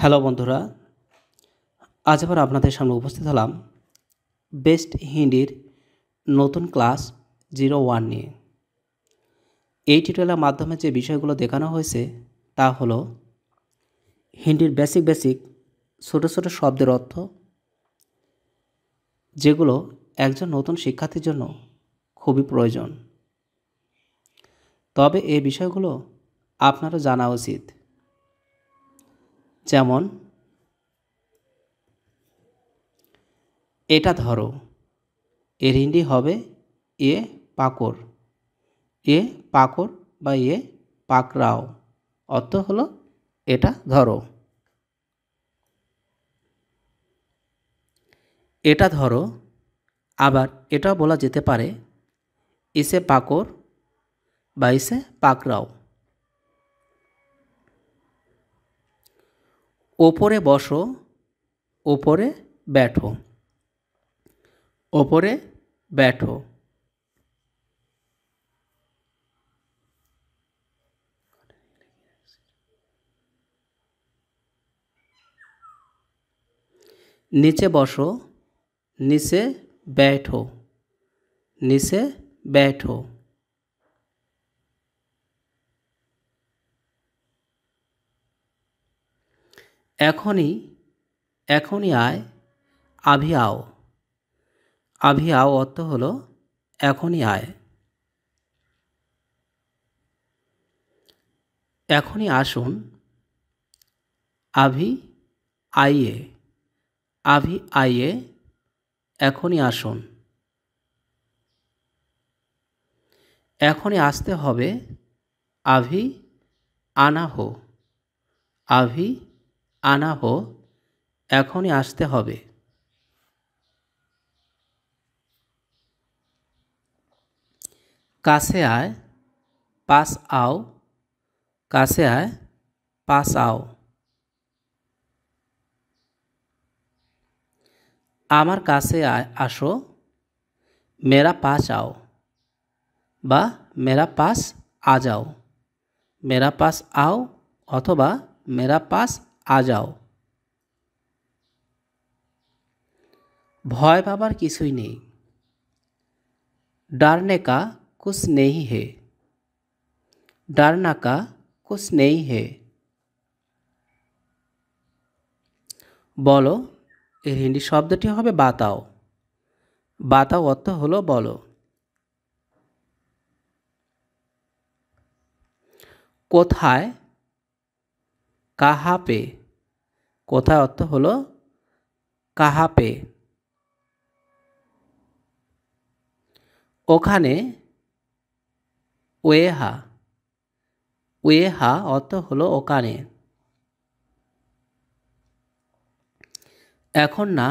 hello বন্ধুরা আজ আবার আপনাদের সামনে উপস্থিত হলাম বেস্ট হিন্দির নতুন ক্লাস জিরো ওয়ান নিয়ে এই টিউটোরিয়ালের মাধ্যমে যে বিষয়গুলো দেখানো হয়েছে তা হল হিন্দির বেসিক বেসিক ছোটো ছোটো শব্দের অর্থ যেগুলো একজন নতুন শিক্ষার্থীর জন্য খুবই প্রয়োজন তবে এই বিষয়গুলো আপনারও জানা উচিত যেমন এটা ধরো এ রিন্ডি হবে এ পাকড় এ পাকড় বা এ পাকড়াও অর্থ হলো এটা ধরো এটা ধরো আবার এটা বলা যেতে পারে ইসে পাকড় বা ইসে পাকড়াও ওপরে বসো ওপরে ব্যাঠো ওপরে ব্যাঠো নিচে বসো নিচে ব্যাঠো নিচে ব্যাঠো এখনই এখনই আয় আভি আও আভি আও অর্থ হল এখনই আয় এখনই আসুন আভি আইয়ে আভি আইয়ে এখনই আসুন এখনই আসতে হবে আভি আনা হো আভি আনা হো এখনই আসতে হবে কাছে আয় পাস আও কাছে আয় পাস আও আমার কাছে আয় আসো মেরা পাস আও বা মেরা পাস আ যাও মেরা পাস আও অথবা মেরা পাস আ যাও ভয় পাবার কিছুই নেই ডারনে কা কুছ নেই হে ডারনা কা কুছ নেই হে বলো এর হিন্দি শব্দটি হবে বাতাও বাতাও অর্থ হলো বলো কোথায় কাহা পে কোথায় অর্থ হলো কাহা পে ওখানে ওয়েহা ওয়েহা অর্থ হলো ওখানে এখন না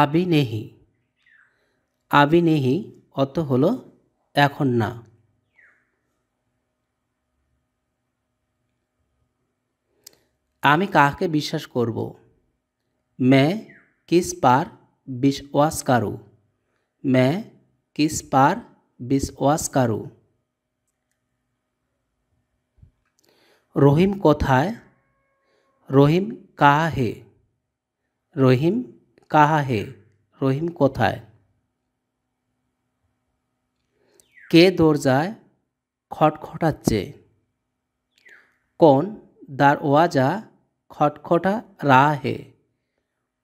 আবি নেহি আবি নেহি অর্থ হলো এখন না আমি কাকে বিশ্বাস করব মে কিস পার বিশ্বাস কারু মে কিস পার বিশ্বাস কারু রহিম কোথায় রহিম কাহা হে রহিম কাহা হে রহিম কোথায় কে দরজায় খটখটাচ্ছে কোন ওয়াজা খটখটা রাহে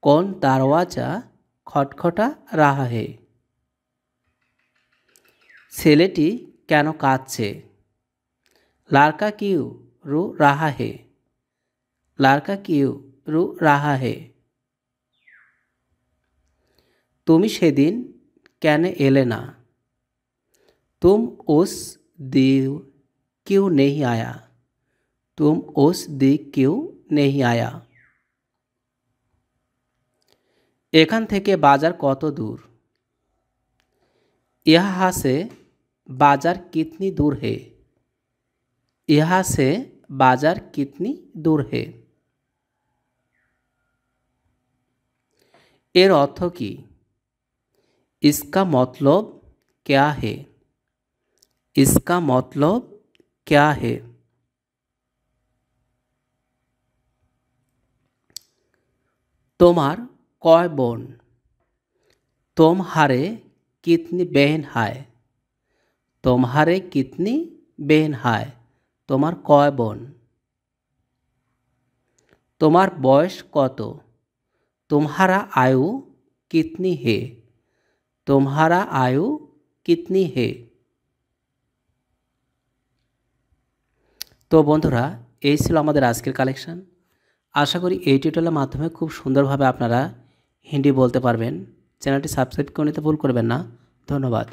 কোন দারওয়াজা খটখটা রাহা হে ছেলেটি কেন কাঁদছে লারকা কিউ রু রাহা হে লারকা কিউ রু রাহা হে তুমি সেদিন কেন এলে না তুম ওস দিউ কিউ নেই আয়া তুম ওস দি কিউ नहीं आया एखान बाजार कत दूर দূর यहाँ से बाजार कितनी दूर है यहाँ से बाजार कितनी दूर है एर अर्थ কি इसका मतलब क्या है इसका मतलब क्या है তোমার কয় বোন তোমহারে কিতনি বেহেন হায় তোমারে কিতনি বেহেন হায় তোমার কয় বোন তোমার বয়স কত তোমহারা আয়ু কিতনি হে তোমহারা আয়ু কিতনি হে তো বন্ধুরা এই ছিল আমাদের আজকের কালেকশন আশা করি এই টিউটোরিয়ালের মাধ্যমে খুব সুন্দরভাবে আপনারা হিন্দি বলতে পারবেন চ্যানেলটি সাবস্ক্রাইব করে নিতে ভুল করবেন না ধন্যবাদ